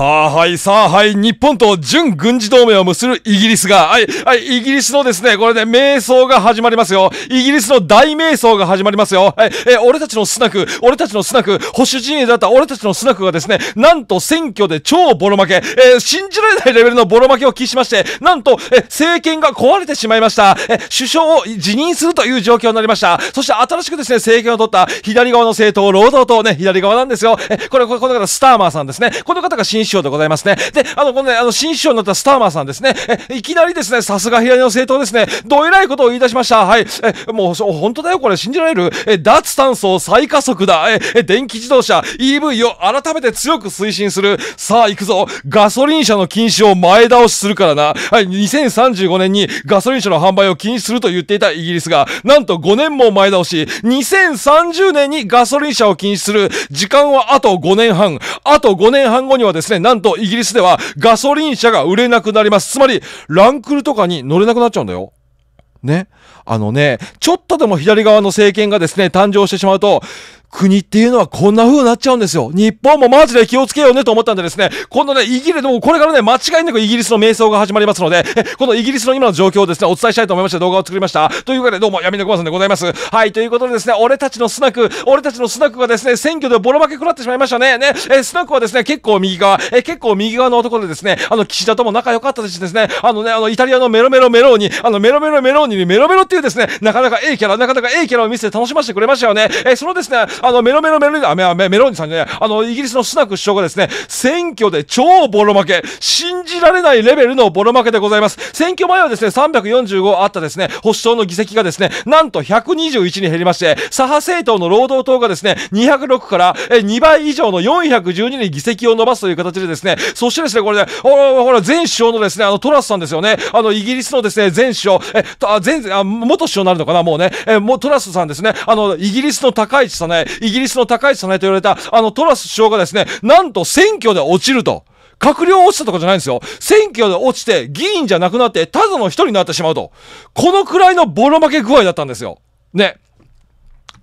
さあ、はい、さあ、はい、日本と準軍事同盟を結ぶイギリスが、はい、はい、イギリスのですね、これね、瞑想が始まりますよ。イギリスの大瞑想が始まりますよ。はい、え、俺たちのスナク、俺たちのスナク、保守陣営だった俺たちのスナクがですね、なんと選挙で超ボロ負け、えー、信じられないレベルのボロ負けを喫しまして、なんと、え、政権が壊れてしまいました。え、首相を辞任するという状況になりました。そして新しくですね、政権を取った左側の政党、労働党ね、左側なんですよ。え、これ、これ、この方、スターマーさんですね。この方が新匠でございますね。で、あの、このね、あの、新師匠になったスターマーさんですね。え、いきなりですね、さすが平の政党ですね。どえらいことを言い出しました。はい。え、もう、本当だよ、これ、信じられる。え、脱炭素再加速だ。え、電気自動車、EV を改めて強く推進する。さあ、行くぞ。ガソリン車の禁止を前倒しするからな。はい、2035年にガソリン車の販売を禁止すると言っていたイギリスが、なんと5年も前倒し、2030年にガソリン車を禁止する。時間はあと5年半。あと5年半後にはですね、ですね、なんとイギリスではガソリン車が売れなくなります。つまり、ランクルとかに乗れなくなっちゃうんだよ。ね。あのね、ちょっとでも左側の政権がですね、誕生してしまうと、国っていうのはこんな風になっちゃうんですよ。日本もマジで気をつけようねと思ったんでですね、今度ね、イギリス、もこれからね、間違いなくイギリスの瞑想が始まりますので、このイギリスの今の状況をですね、お伝えしたいと思いまして動画を作りました。というわけでどうも闇のコマさんでございます。はい、ということでですね、俺たちのスナック、俺たちのスナックがですね、選挙でボロ負け食らってしまいましたね。ね、えスナックはですね、結構右側、え結構右側の男でですね、あの、岸田とも仲良かったですしですね、あのね、あの、イタリアのメロメロメローに、あの、メロメロメローにメロメロっていうですね、なかなか A キャラ、なかなか A キャラを見せて楽しませてくれましたよね。えそのですね、あの、メロメロメロニあ、メメメロジさんじゃない、あの、イギリスのスナク首相がですね、選挙で超ボロ負け、信じられないレベルのボロ負けでございます。選挙前はですね、345あったですね、保守党の議席がですね、なんと121に減りまして、左派政党の労働党がですね、206から2倍以上の412に議席を伸ばすという形でですね、そしてですね、これね、ほら、前首相のですね、あの、トラスさんですよね、あの、イギリスのですね、前首相、え、と、あ、前、あ、元首相になるのかな、もうね、え、もうトラスさんですね、あの、イギリスの高市さんね、イギリスの高市早苗と言われた、あのトラス首相がですね、なんと選挙で落ちると。閣僚落ちたとかじゃないんですよ。選挙で落ちて、議員じゃなくなって、ただの人になってしまうと。このくらいのボロ負け具合だったんですよ。ね。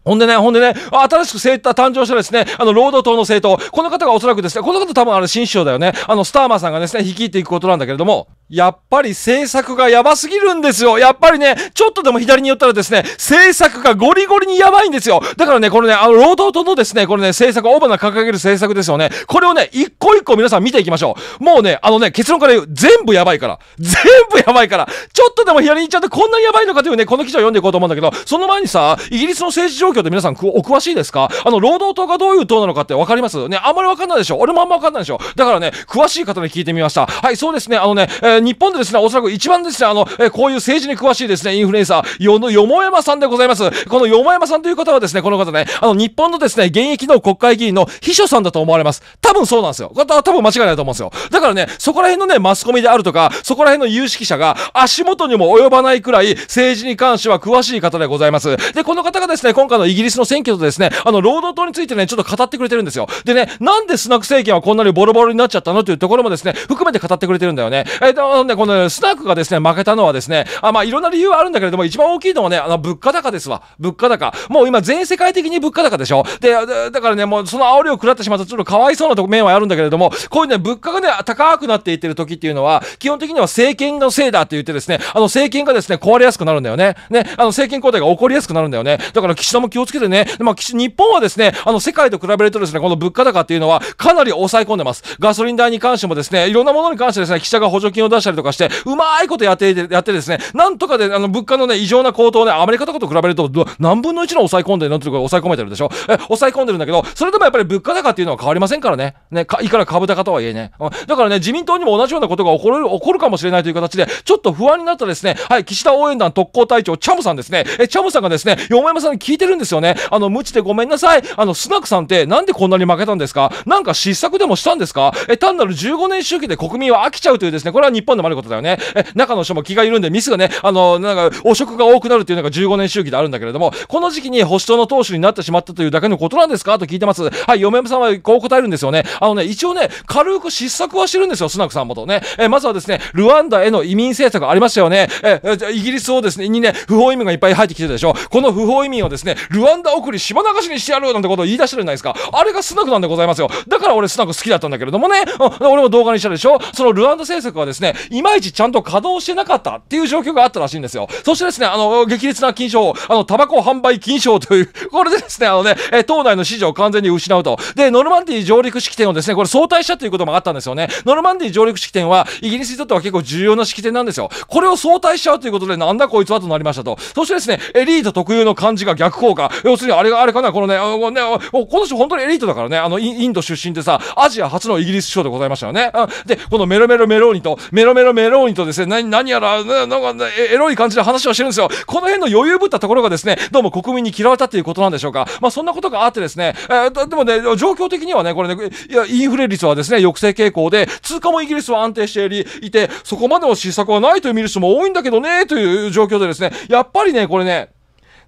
ほんでね、ほんでね、新しく政誕生したですね、あの、労働党の政党、この方がおそらくですね、この方多分あの、新首相だよね、あの、スターマーさんがですね、率いていくことなんだけれども、やっぱり政策がやばすぎるんですよ。やっぱりね、ちょっとでも左に寄ったらですね、政策がゴリゴリにやばいんですよ。だからね、このね、あの、労働党のですね、これね、政策、オバな掲げる政策ですよね。これをね、一個一個皆さん見ていきましょう。もうね、あのね、結論から言う、全部やばいから。全部やばいから。ちょっとでも左に行っちゃってこんなにやばいのかというね、この記事を読んでいこうと思うんだけど、その前にさ、イギリスの政治状況で皆さんお詳しいですかあの、労働党がどういう党なのかってわかりますね、あんまりわかんないでしょ俺もあんまわかんないでしょだからね、詳しい方に聞いてみました。はい、そうですね、あのね、えーー、日本でですね、おそらく一番ですね、あの、えー、こういう政治に詳しいですね、インフルエンサー、よの、よもやまさんでございます。このよもやまさんという方はですね、この方ね、あの、日本のですね、現役の国会議員の秘書さんだと思われます。多分そうなんですよ。これ多分間違いないと思うんですよ。だからね、そこら辺のね、マスコミであるとか、そこら辺の有識者が足元にも及ばないくらい、政治に関しては詳しい方でございます。で、この方がですね、今回のイギリスの選挙とですね、あの、労働党についてね、ちょっと語ってくれてるんですよ。でね、なんでスナック政権はこんなにボロボロになっちゃったのというところもですね、含めて語ってくれてるんだよね。えー、のね、この、スナックがですね、負けたのはですね、あまあ、いろんな理由はあるんだけれども、一番大きいのはね、あの、物価高ですわ。物価高。もう今、全世界的に物価高でしょ。で、だからね、もう、その煽りを食らってしまうと、ちょっとかわいそうな面はあるんだけれども、こういうね、物価がね、高くなっていってる時っていうのは、基本的には政権のせいだって言ってですね、あの、政権がですね、壊れやすくなるんだよね。ね、あの、政権交代が起こりやすくなるんだよね。だから、岸田も気をつけてね、まあ、日本はですね、あの、世界と比べるとですね、この物価高っていうのは、かなり抑え込んでます。ガソリン代に関してもですね、いろんなものに関してですね、記者が補助金を出出したりとかして、うまいことやってやってですね、なんとかで、あの、物価のね、異常な高騰ね、アメリカとかと比べると、何分の1の抑え込んでるのっていうか、抑え込めてるでしょえ、抑え込んでるんだけど、それでもやっぱり物価高っていうのは変わりませんからね。ね、かいくら株高とはいえね、うん。だからね、自民党にも同じようなことが起こる、起こるかもしれないという形で、ちょっと不安になったですね、はい、岸田応援団特攻隊長、チャムさんですね。え、チャムさんがですね、よ山まさんに聞いてるんですよね。あの、無知でごめんなさい。あの、スナクさんってなんでこんなに負けたんですかなんか失策でもしたんですかえ、単なる15年周期で国民は飽きちゃうというですね、これは日本でもあることだよね。え、中の人も気が緩んでミスがね、あの、なんか、汚職が多くなるっていうのが15年周期であるんだけれども、この時期に保守党の党首になってしまったというだけのことなんですかと聞いてます。はい、嫁さんはこう答えるんですよね。あのね、一応ね、軽く失策はしてるんですよ、スナクさんもとね。え、まずはですね、ルワンダへの移民政策ありましたよね。え、イギリスをですね、にね、不法移民がいっぱい入ってきてるでしょ。この不法移民をですね、ルワンダ送り島流しにしてやるなんてことを言い出してるじゃないですか。あれがスナクなんでございますよ。だから俺スナク好きだったんだけれどもね、俺も動画にしたでしょ。そのルワンダ政策はですね、いまいちちゃんと稼働してなかったっていう状況があったらしいんですよ。そしてですね、あの、激烈な禁止法、あの、タバコ販売禁止法という、これでですね、あのね、え党内の支持を完全に失うと。で、ノルマンディー上陸式典をですね、これ早退したということもあったんですよね。ノルマンディー上陸式典は、イギリスにとっては結構重要な式典なんですよ。これを相対しちゃうということで、なんだこいつはとなりましたと。そしてですね、エリート特有の漢字が逆効果。要するに、あれがあれかな、このね、あのね、この人本当にエリートだからね、あの、インド出身でさ、アジア初のイギリス首相でございましたよね。で、このメロメロメローニと、メロロメロメローニとですね、何何やら、なんか、エロい感じで話をしてるんですよ。この辺の余裕ぶったところがですね、どうも国民に嫌われたっていうことなんでしょうか。まあ、そんなことがあってですね、えー、でもね、状況的にはね、これね、いや、インフレ率はですね、抑制傾向で、通貨もイギリスは安定していて、そこまでの失策はないと見る人も多いんだけどね、という状況でですね、やっぱりね、これね、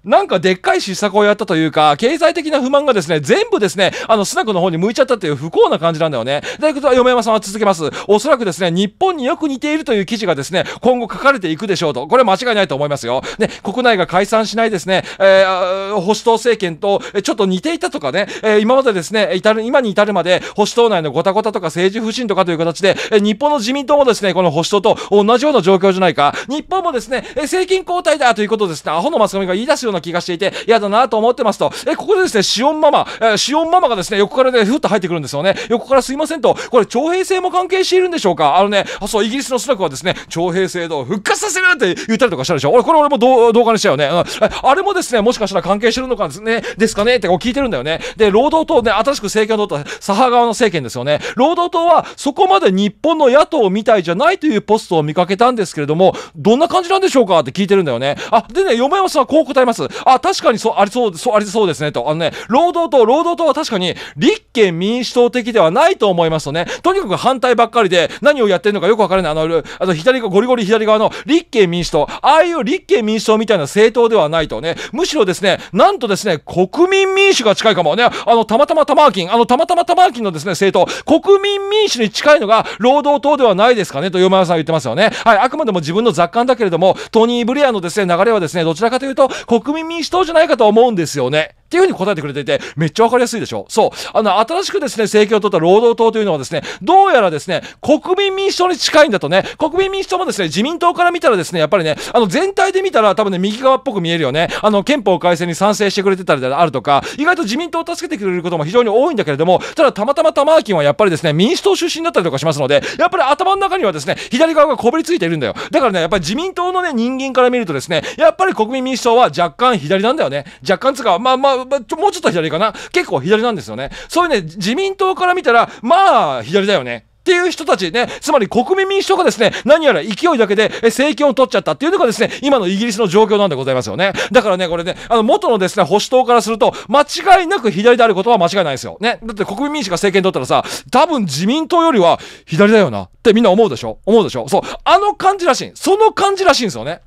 なんかでっかい失策をやったというか、経済的な不満がですね、全部ですね、あの、スナクの方に向いちゃったという不幸な感じなんだよね。とというこは、嫁山さんは続けます。おそらくですね、日本によく似ているという記事がですね、今後書かれていくでしょうと。これは間違いないと思いますよ。で、国内が解散しないですね、えー、保守党政権とちょっと似ていたとかね、えー、今までですね、至る、今に至るまで保守党内のごたごたとか政治不信とかという形で、え日本の自民党もですね、この保守党と同じような状況じゃないか。日本もですね、え政権交代だということですね、アホのマスコミが言い出すよような気がしていて、嫌だなと思ってますと、え、ここでですね、シオンママ、えシオンママがですね、横からね、ふっと入ってくるんですよね。横からすいませんと、これ、徴兵制も関係しているんでしょうかあのね、あ、そう、イギリスのスナクはですね、徴兵制度を復活させるって言ったりとかしたでしょ俺、これ俺も動画にしたよね、うん。あれもですね、もしかしたら関係してるのかですね、ですかねってこう聞いてるんだよね。で、労働党ね、新しく政権を取った左派側の政権ですよね。労働党はそこまで日本の野党みたいじゃないというポストを見かけたんですけれども、どんな感じなんでしょうかって聞いてるんだよね。あ、でね、嫁山さんはこう答えます。ますあ、確かにそう、ありそう、そう、ありそうですね、と。あのね、労働党、労働党は確かに、立憲民主党的ではないと思いますとね、とにかく反対ばっかりで、何をやってるのかよくわからない。あの、あの、左側、ゴリゴリ左側の立憲民主党、ああいう立憲民主党みたいな政党ではないとね、むしろですね、なんとですね、国民民主が近いかもね、あの、たまたまたマーあの、たまたまたマーのですね、政党、国民民主に近いのが労働党ではないですかね、と山さん言ってますよね。はい、あくまでも自分の雑感だけれども、トニー・ブレアのですね、流れはですね、どちらかというと、国国民民主党じゃないかと思うんですよね。っていうふうに答えてくれていて、めっちゃわかりやすいでしょそう。あの、新しくですね、政権を取った労働党というのはですね、どうやらですね、国民民主党に近いんだとね、国民民主党もですね、自民党から見たらですね、やっぱりね、あの、全体で見たら多分ね、右側っぽく見えるよね。あの、憲法改正に賛成してくれてたりであるとか、意外と自民党を助けてくれることも非常に多いんだけれども、ただ、たまたま玉明はやっぱりですね、民主党出身だったりとかしますので、やっぱり頭の中にはですね、左側がこびりついているんだよ。だからね、やっぱり自民党のね、人間から見るとですね、やっぱり国民民主党は若干左なんだよね。若干つか、まあまあ、もうちょっと左かな結構左なんですよね。そういうね、自民党から見たら、まあ、左だよね。っていう人たちね、つまり国民民主党がですね、何やら勢いだけで政権を取っちゃったっていうのがですね、今のイギリスの状況なんでございますよね。だからね、これね、あの、元のですね、保守党からすると、間違いなく左であることは間違いないですよ。ね。だって国民民主が政権取ったらさ、多分自民党よりは左だよなってみんな思うでしょ思うでしょそう。あの感じらしい。その感じらしいんですよね。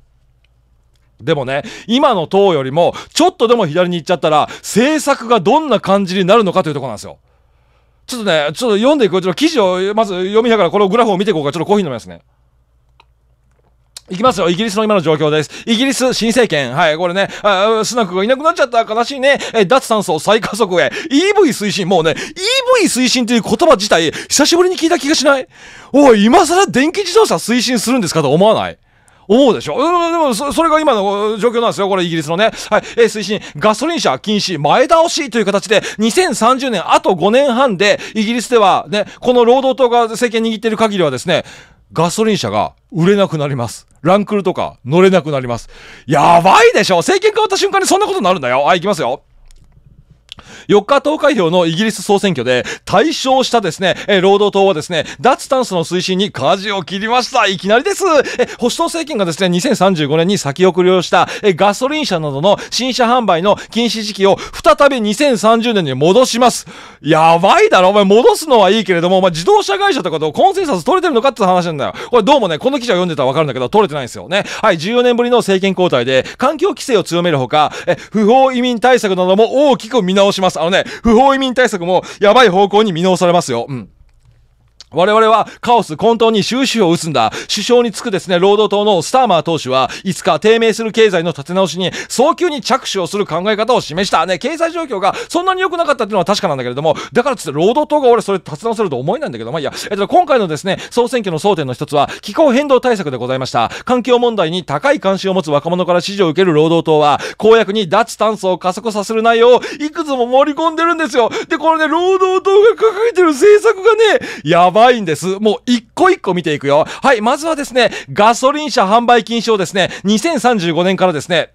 でもね、今の党よりも、ちょっとでも左に行っちゃったら、政策がどんな感じになるのかというとこなんですよ。ちょっとね、ちょっと読んでいくちょっと記事を、まず読みながら、このグラフを見ていこうか。ちょっとコーヒー飲みますね。いきますよ。イギリスの今の状況です。イギリス新政権。はい、これね、あスナックがいなくなっちゃった。悲しいね。え、脱炭素再加速へ。EV 推進。もうね、EV 推進という言葉自体、久しぶりに聞いた気がしないおい、今更電気自動車推進するんですかと思わない思うでしょ。うん、でもそ、それが今の状況なんですよ。これ、イギリスのね。はい。えー、推進、ガソリン車禁止、前倒しという形で、2030年、あと5年半で、イギリスでは、ね、この労働党が政権握っている限りはですね、ガソリン車が売れなくなります。ランクルとか乗れなくなります。やばいでしょ政権変わった瞬間にそんなことになるんだよ。はい、行きますよ。4日投開票のイギリス総選挙で、対象したですね、え労働党はですね、脱炭素の推進に舵を切りました。いきなりです。え、保守党政権がですね、2035年に先送りをした、え、ガソリン車などの新車販売の禁止時期を再び2030年に戻します。やばいだろ、お前戻すのはいいけれども、お前自動車会社とかとコンセンサス取れてるのかって話なんだよ。これどうもね、この記事を読んでたらわかるんだけど、取れてないんですよね。はい、14年ぶりの政権交代で、環境規制を強めるほか、え、不法移民対策なども大きく見直します。ます。あのね、不法移民対策もやばい方向に見直されますよ。うん。我々はカオス混沌に終止符を打つんだ。首相につくですね、労働党のスターマー党首はいつか低迷する経済の立て直しに早急に着手をする考え方を示した。ね、経済状況がそんなに良くなかったっていうのは確かなんだけれども、だからつって労働党が俺それ立て直せると思えないんだけど、まあいいや。えっと、今回のですね、総選挙の争点の一つは気候変動対策でございました。環境問題に高い関心を持つ若者から支持を受ける労働党は、公約に脱炭素を加速させる内容をいくつも盛り込んでるんですよ。で、これね、労働党が掲げてる政策がね、やばいいんです。もう一個一個見ていくよ。はい、まずはですね、ガソリン車販売禁止をですね、2035年からですね、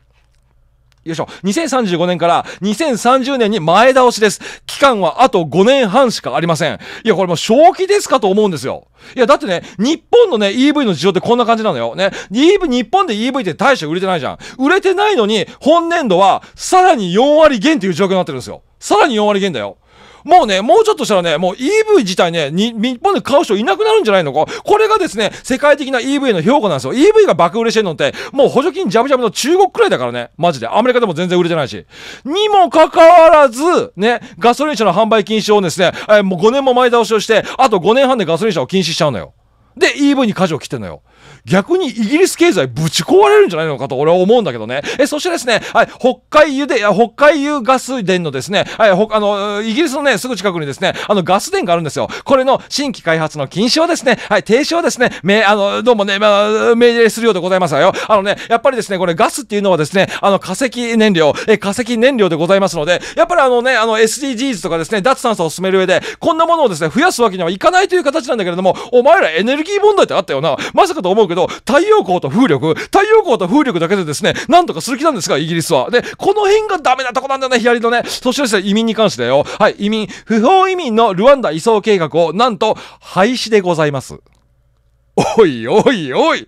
よいしょ。2035年から2030年に前倒しです。期間はあと5年半しかありません。いや、これもう正気ですかと思うんですよ。いや、だってね、日本のね、EV の事情ってこんな感じなのよ。ね。EV、日本で EV って大して売れてないじゃん。売れてないのに、本年度はさらに4割減っていう状況になってるんですよ。さらに4割減だよ。もうね、もうちょっとしたらね、もう EV 自体ね、日本で買う人いなくなるんじゃないのか。これがですね、世界的な EV の評価なんですよ。EV が爆売れしてるのって、もう補助金ジャブジャブの中国くらいだからね。マジで。アメリカでも全然売れてないし。にもかかわらず、ね、ガソリン車の販売禁止をですね、えー、もう5年も前倒しをして、あと5年半でガソリン車を禁止しちゃうのよ。で、EV に舵を切ってんのよ。逆にイギリス経済ぶち壊れるんじゃないのかと俺は思うんだけどね。え、そしてですね、はい、北海油で、北海油ガス電のですね、はい、あの、イギリスのね、すぐ近くにですね、あの、ガス電があるんですよ。これの新規開発の禁止をですね、はい、停止をですね、め、あの、どうもね、まあ、命令するようでございますわよ。あのね、やっぱりですね、これガスっていうのはですね、あの、化石燃料、え、化石燃料でございますので、やっぱりあのね、あの、SDGs とかですね、脱炭素を進める上で、こんなものをですね、増やすわけにはいかないという形なんだけれども、お前らエネルギーキー問題ってあったよな。まさかと思うけど、太陽光と風力、太陽光と風力だけでですね、なんとかする気なんですが、イギリスは。で、この辺がダメなとこなんだよね、左のね。そしてですね、移民に関してだよ。はい、移民、不法移民のルワンダ移送計画を、なんと、廃止でございます。おいおいおい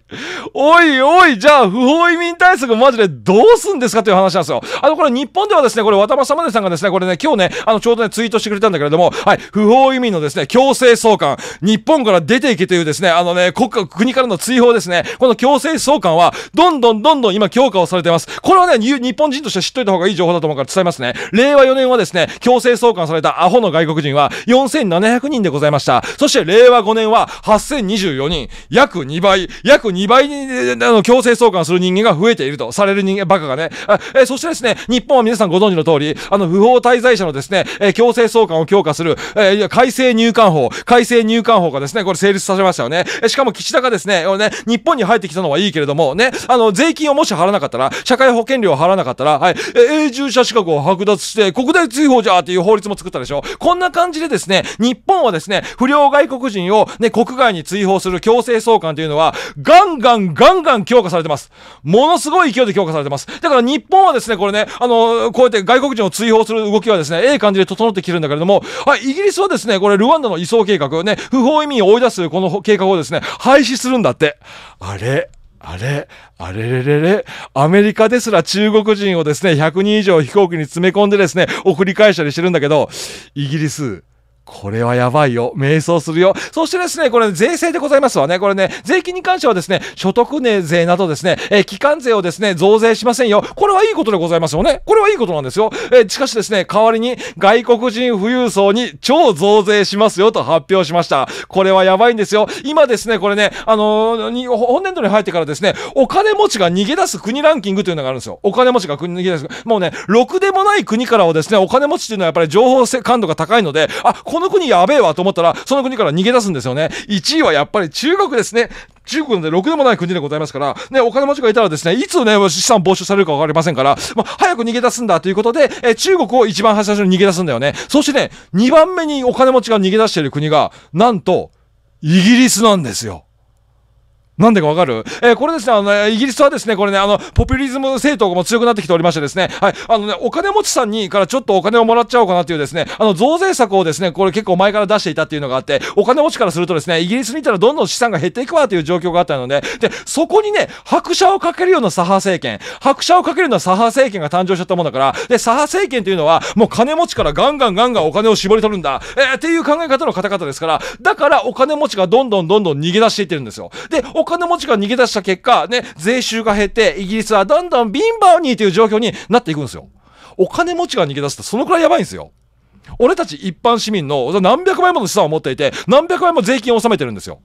おいおいじゃあ不法移民対策マジでどうすんですかという話なんですよ。あの、これ日本ではですね、これ渡辺様でさんがですね、これね、今日ね、あの、ちょうどね、ツイートしてくれたんだけれども、はい、不法移民のですね、強制送還、日本から出ていけというですね、あのね、国家、国からの追放ですね、この強制送還は、どんどんどんどん今強化をされています。これはね、日本人として知っといた方がいい情報だと思うから伝えますね。令和4年はですね、強制送還されたアホの外国人は4700人でございました。そして令和5年は8024人。約2倍、約2倍に、あの、強制送還する人間が増えているとされる人間、バカがね。え、そしてですね、日本は皆さんご存知の通り、あの、不法滞在者のですね、え、強制送還を強化する、え、改正入管法、改正入管法がですね、これ成立させましたよね。しかも岸田がですね、ね、日本に入ってきたのはいいけれども、ね、あの、税金をもし払わなかったら、社会保険料を払わなかったら、はい、永住者資格を剥奪して、国内追放じゃっていう法律も作ったでしょ。こんな感じでですね、日本はですね、不良外国人をね、国外に追放する強制性相関というのは、ガンガンガンガン強化されてます。ものすごい勢いで強化されてます。だから日本はですね、これね、あの、こうやって外国人を追放する動きはですね、ええ感じで整ってきてるんだけれども、はい、イギリスはですね、これルワンダの移送計画、ね、不法移民を追い出すこの計画をですね、廃止するんだって。あれあれあれれれれアメリカですら中国人をですね、100人以上飛行機に詰め込んでですね、送り返したりしてるんだけど、イギリス、これはやばいよ。迷走するよ。そしてですね、これ税制でございますわね。これね、税金に関してはですね、所得税税などですね、えー、期間税をですね、増税しませんよ。これはいいことでございますよね。これはいいことなんですよ。えー、しかしですね、代わりに外国人富裕層に超増税しますよと発表しました。これはやばいんですよ。今ですね、これね、あのー、本年度に入ってからですね、お金持ちが逃げ出す国ランキングというのがあるんですよ。お金持ちが国逃げ出す。もうね、ろくでもない国からをですね、お金持ちというのはやっぱり情報感度が高いので、あ、この国やべえわと思ったら、その国から逃げ出すんですよね。1位はやっぱり中国ですね。中国でろくでもない国でございますから、ね、お金持ちがいたらですね、いつね、資産募集されるか分かりませんから、まあ、早く逃げ出すんだということで、え中国を一番最初に逃げ出すんだよね。そしてね、2番目にお金持ちが逃げ出している国が、なんと、イギリスなんですよ。なんでかわかるえー、これですね、あの、イギリスはですね、これね、あの、ポピュリズム政党も強くなってきておりましてですね、はい、あのね、お金持ちさんにからちょっとお金をもらっちゃおうかなというですね、あの、増税策をですね、これ結構前から出していたっていうのがあって、お金持ちからするとですね、イギリスにいたらどんどん資産が減っていくわという状況があったので、で、そこにね、拍車をかけるような左派政権、拍車をかけるような左派政権が誕生しちゃったもんだから、で、左派政権というのは、もう金持ちからガンガンガンガンお金を絞り取るんだ、えー、っていう考え方の方々ですから、だからお金持ちがどんどんどんどん逃げ出していってるんですよ。で、お金持ちが逃げ出した結果、ね、税収が減って、イギリスはどんどん貧乏にという状況になっていくんですよ。お金持ちが逃げ出すってそのくらいやばいんですよ。俺たち一般市民の何百倍もの資産を持っていて、何百倍も税金を納めてるんですよ。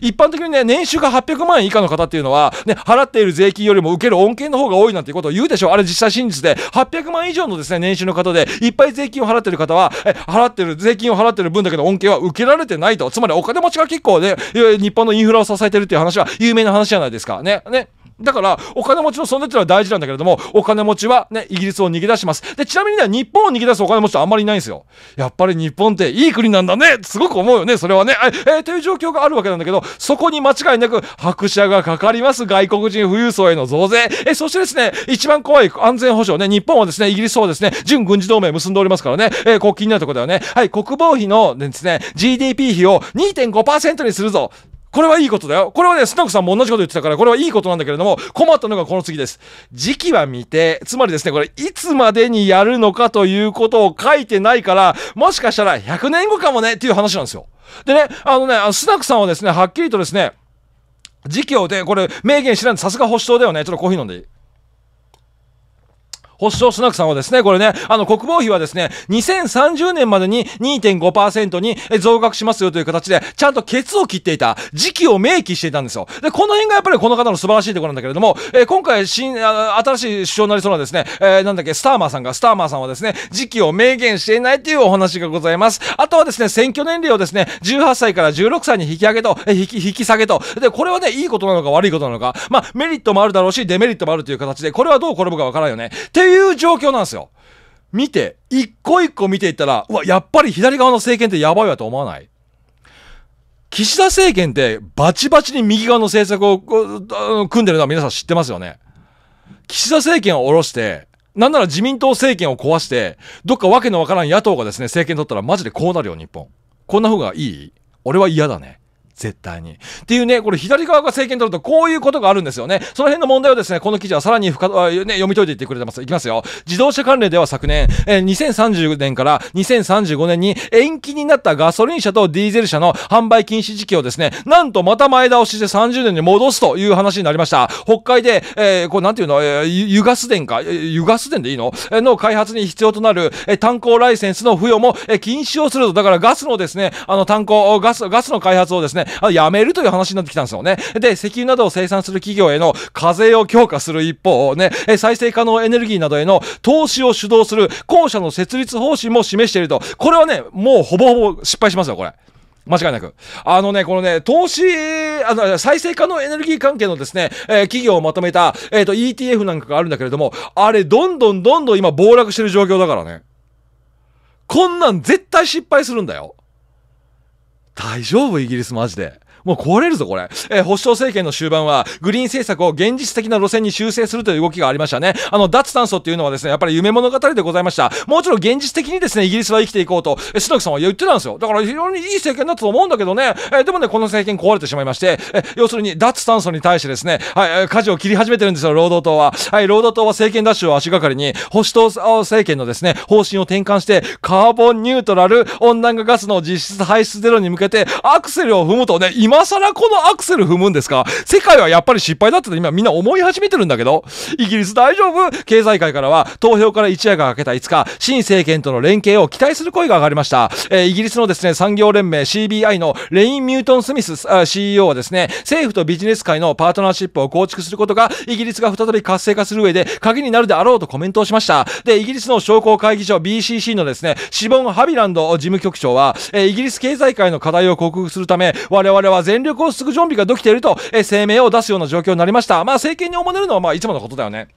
一般的にね、年収が800万円以下の方っていうのは、ね、払っている税金よりも受ける恩恵の方が多いなんていうことを言うでしょう。あれ実際真実で、800万以上のですね、年収の方で、いっぱい税金を払ってる方は、え、払ってる、税金を払ってる分だけの恩恵は受けられてないと。つまりお金持ちが結構ね、日本のインフラを支えてるっていう話は有名な話じゃないですか。ね。ね。だから、お金持ちの存在っていうのは大事なんだけれども、お金持ちはね、イギリスを逃げ出します。で、ちなみにね、日本を逃げ出すお金持ちってあんまりいないんですよ。やっぱり日本っていい国なんだねすごく思うよね、それはね。え、ー、という状況があるわけなんだけど、そこに間違いなく拍車がかかります。外国人富裕層への増税。え、そしてですね、一番怖い安全保障ね、日本はですね、イギリスをですね、準軍事同盟結んでおりますからね、えー、こう気になるところだよね。はい、国防費のですね、GDP 費を2.5%にするぞ。これはいいことだよ。これはね、スナクさんも同じこと言ってたから、これはいいことなんだけれども、困ったのがこの次です。時期は未定。つまりですね、これ、いつまでにやるのかということを書いてないから、もしかしたら100年後かもね、っていう話なんですよ。でね、あのね、スナクさんはですね、はっきりとですね、時期をで、これ、明言しないんで、さすが保守党だよね。ちょっとコーヒー飲んでいい保証スナックさんはですね、これね、あの、国防費はですね、2030年までに2.5%に増額しますよという形で、ちゃんとケツを切っていた、時期を明記していたんですよ。で、この辺がやっぱりこの方の素晴らしいところなんだけれども、えー、今回、新、新しい首相になりそうなですね、えー、なんだっけ、スターマーさんが、スターマーさんはですね、時期を明言していないというお話がございます。あとはですね、選挙年齢をですね、18歳から16歳に引き上げと、えー、引き、引き下げと。で、これはね、いいことなのか悪いことなのか、まあ、メリットもあるだろうし、デメリットもあるという形で、これはどう転ぶかわからんよね。っていういう状況なんですよ。見て、一個一個見ていったら、うわ、やっぱり左側の政権ってやばいわと思わない岸田政権ってバチバチに右側の政策を組んでるのは皆さん知ってますよね。岸田政権を下ろして、なんなら自民党政権を壊して、どっかわけのわからん野党がですね、政権取ったらマジでこうなるよ、日本。こんな方がいい俺は嫌だね。絶対に。っていうね、これ左側が政権取るとこういうことがあるんですよね。その辺の問題をですね、この記事はさらに深、ね、読み解いていってくれてます。いきますよ。自動車関連では昨年、えー、2030年から2035年に延期になったガソリン車とディーゼル車の販売禁止時期をですね、なんとまた前倒しして30年に戻すという話になりました。北海で、えー、これなんていうの、えー、湯ガス電か、湯ガス電でいいの、えの開発に必要となる、えー、炭鉱ライセンスの付与も、えー、禁止をすると。だからガスのですね、あの炭鉱、ガス、ガスの開発をですね、あやめるという話になってきたんですよね。で、石油などを生産する企業への課税を強化する一方、ね、再生可能エネルギーなどへの投資を主導する公社の設立方針も示していると。これはね、もうほぼほぼ失敗しますよ、これ。間違いなく。あのね、このね、投資、あの、再生可能エネルギー関係のですね、えー、企業をまとめた、えっ、ー、と、ETF なんかがあるんだけれども、あれ、どんどんどんどん今暴落してる状況だからね。こんなん絶対失敗するんだよ。大丈夫イギリスマジでもう壊れるぞ、これ。えー、保守党政権の終盤は、グリーン政策を現実的な路線に修正するという動きがありましたね。あの、脱炭素っていうのはですね、やっぱり夢物語でございました。もちろん現実的にですね、イギリスは生きていこうと、えー、スナクさんは言ってたんですよ。だから非常にいい政権だと思うんだけどね、えー、でもね、この政権壊れてしまいまして、えー、要するに脱炭素に対してですね、はい、舵を切り始めてるんですよ、労働党は。はい、労働党は政権奪取を足がかりに、保守党政権のですね、方針を転換して、カーボンニュートラル、温暖化ガスの実質排出ゼロに向けて、アクセルを踏むとね、今更このアクセル踏むんですか世界はやっぱり失敗だって今みんな思い始めてるんだけど、イギリス大丈夫経済界からは投票から一夜が明けた5日、新政権との連携を期待する声が上がりました。えー、イギリスのですね、産業連盟 CBI のレイン・ミュートン・スミス CEO はですね、政府とビジネス界のパートナーシップを構築することが、イギリスが再び活性化する上で鍵になるであろうとコメントをしました。で、イギリスの商工会議所 BCC のですね、シボン・ハビランド事務局長は、えー、イギリス経済界の課題を克服するため、我々は全力を尽く準備ができていると、え声明を出すような状況になりました。まあ、政権におもねるのはまあいつものことだよね。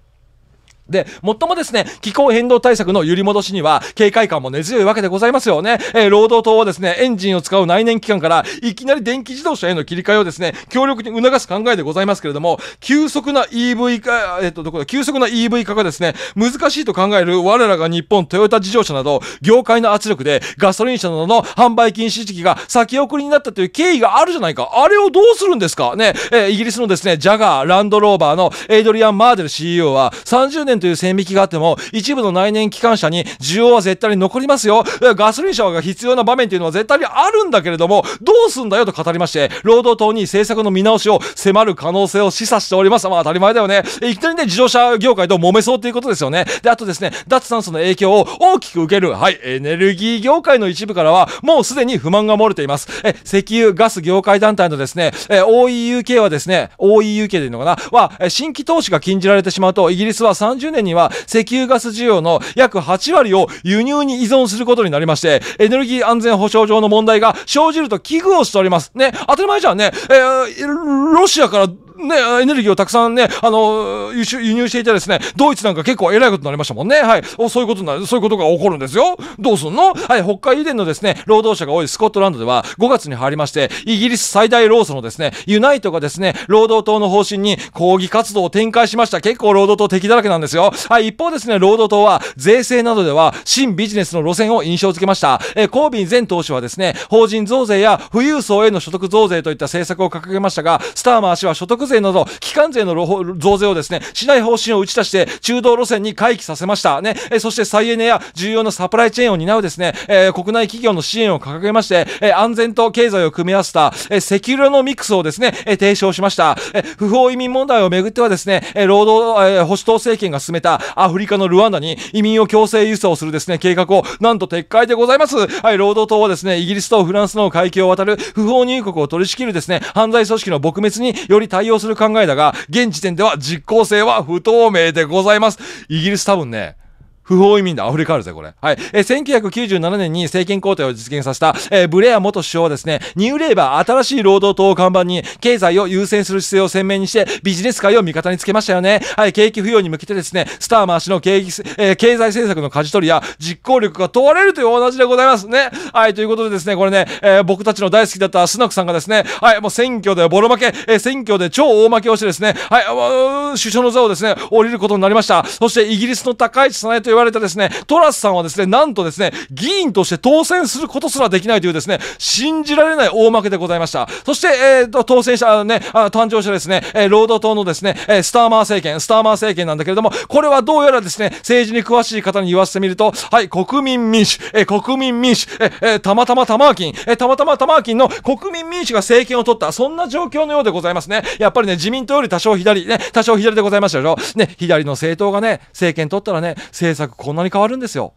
で、もっともですね、気候変動対策の揺り戻しには、警戒感も根強いわけでございますよね。えー、労働党はですね、エンジンを使う内燃機関から、いきなり電気自動車への切り替えをですね、強力に促す考えでございますけれども、急速な EV 化、えっ、ー、と、どこだ、急速な EV 化がですね、難しいと考える我らが日本トヨタ自動車など、業界の圧力でガソリン車などの販売禁止時期が先送りになったという経緯があるじゃないか。あれをどうするんですかね、えー、イギリスのですね、ジャガー、ランドローバーのエイドリアン・マーデル CEO は、30年年という線引きがあっても、一部の内燃機関車に需要は絶対に残りますよ。ガソリン車が必要な場面というのは絶対にあるんだけれども、どうすんだよと語りまして、労働党に政策の見直しを迫る可能性を示唆しております。まあ当たり前だよね。いきなりね、自動車業界と揉めそうということですよね。で、あとですね、脱炭素の影響を大きく受ける、はい、エネルギー業界の一部からは、もうすでに不満が漏れています。え、石油、ガス業界団体のですね、え、OEUK はですね、OEUK でいいのかなは、新規投資が禁じられてしまうと、イギリスは30 2030年には石油ガス需要の約8割を輸入に依存することになりまして、エネルギー安全保障上の問題が生じると危惧をしております。ね、当たり前じゃんね、えー、ロシアからね、エネルギーをたくさんね、あの、輸入していてですね、ドイツなんか結構偉いことになりましたもんね。はい。そういうことな、そういうことが起こるんですよ。どうすんのはい、北海道のですね、労働者が多いスコットランドでは、5月に入りまして、イギリス最大労組のですね、ユナイトがですね、労働党の方針に抗議活動を展開しました。結構労働党敵だらけなんですよ。はい、一方ですね、労働党は、税制などでは、新ビジネスの路線を印象付けました。えコービン前党首はですね、法人増税や富裕層への所得増税といった政策を掲げましたが、スターマー氏は所得税税の増、機関税の増税をですね、しない方針を打ち出して、中道路線に回帰させました。ね、えそして再エネや重要なサプライチェーンを担うですね、えー、国内企業の支援を掲げまして、えー、安全と経済を組み合わせた、えー、セキュラノミクスをですね、え提唱しました。え不法移民問題をめぐってはですね、え労働、え保守党政権が進めたアフリカのルワンダに移民を強制輸送するですね、計画をなんと撤回でございます。はい、労働党はですね、イギリスとフランスの海峡を渡る不法入国を取り仕切るですね、犯罪組織の撲滅により対応する考えだが、現時点では実効性は不透明でございます。イギリス多分ね、不法移民で溢れ変わるぜ、これ。はい。えー、1997年に政権交代を実現させた、えー、ブレア元首相はですね、ニューレーバー新しい労働党を看板に、経済を優先する姿勢を鮮明にして、ビジネス界を味方につけましたよね。はい。景気不要に向けてですね、スターマー氏の景気、えー、経済政策の舵取りや、実行力が問われるというお話でございますね。はい。ということでですね、これね、えー、僕たちの大好きだったスナクさんがですね、はい。もう選挙でボロ負け、えー、選挙で超大負けをしてですね、はい。首相の座をですね、降りることになりました。そして、イギリスの高市さないという言われたですね、トラスさんはですね、なんとですね、議員として当選することすらできないというですね、信じられない大負けでございました。そして、えー、と、当選者、あのね、あ誕生者ですね、えー、労働党のですね、えー、スターマー政権、スターマー政権なんだけれども、これはどうやらですね、政治に詳しい方に言わせてみると、はい、国民民主、えー、国民民主、えー、たまたま玉金、えー、たまたま玉金の国民民主が政権を取った、そんな状況のようでございますね。やっぱりね、自民党より多少左、ね、多少左でございましたでしょ。ね、左の政党がね、政権取ったらね、政策策こんなに変わるんですよ。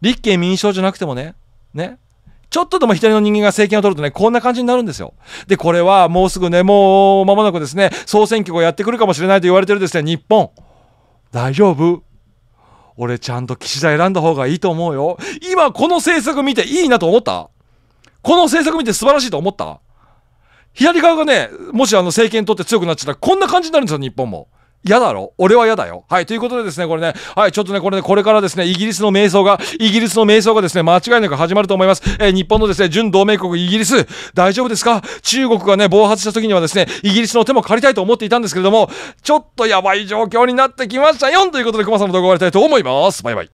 立憲民主党じゃなくてもね、ね、ちょっとでも左の人間が政権を取るとね、こんな感じになるんですよ。で、これはもうすぐね、もう間もなくですね、総選挙がやってくるかもしれないと言われてるですね、日本。大丈夫俺ちゃんと岸田選んだ方がいいと思うよ。今この政策見ていいなと思ったこの政策見て素晴らしいと思った左側がね、もしあの政権取って強くなっちゃったらこんな感じになるんですよ、日本も。嫌だろ俺は嫌だよ。はい。ということでですね、これね、はい、ちょっとね、これね、これからですね、イギリスの瞑想が、イギリスの瞑想がですね、間違いなく始まると思います。えー、日本のですね、準同盟国イギリス、大丈夫ですか中国がね、暴発した時にはですね、イギリスの手も借りたいと思っていたんですけれども、ちょっとやばい状況になってきましたよということで、熊さんの動画終わりたいと思います。バイバイ。